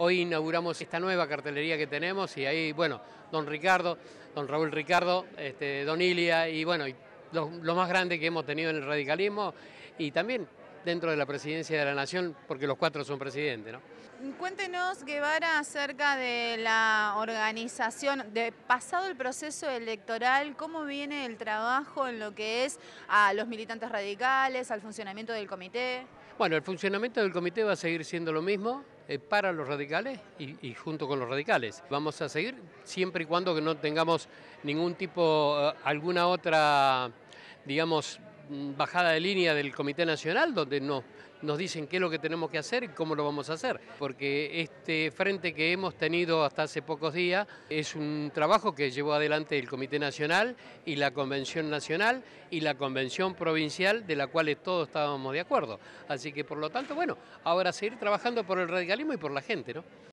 Hoy inauguramos esta nueva cartelería que tenemos y ahí, bueno, don Ricardo, don Raúl Ricardo, este, don Ilia y bueno, y lo, más grande que hemos tenido en el radicalismo y también dentro de la presidencia de la Nación, porque los cuatro son presidentes, ¿no? Cuéntenos, Guevara, acerca de la organización, de pasado el proceso electoral, cómo viene el trabajo en lo que es a los militantes radicales, al funcionamiento del comité. Bueno, el funcionamiento del comité va a seguir siendo lo mismo, eh, para los radicales y, junto con los radicales. Vamos a seguir siempre y cuando que no tengamos ningún tipo, eh, alguna otra, digamos, Mm, bajada de línea del Comité Nacional donde nos, nos dicen qué es lo que tenemos que hacer y cómo lo vamos a hacer. Porque este frente que hemos tenido hasta hace pocos días es un trabajo que llevó adelante el Comité Nacional y la Convención Nacional y la Convención Provincial de la cual todos estábamos de acuerdo. Así que por lo tanto, bueno, ahora seguir trabajando por el radicalismo y por la gente, ¿no?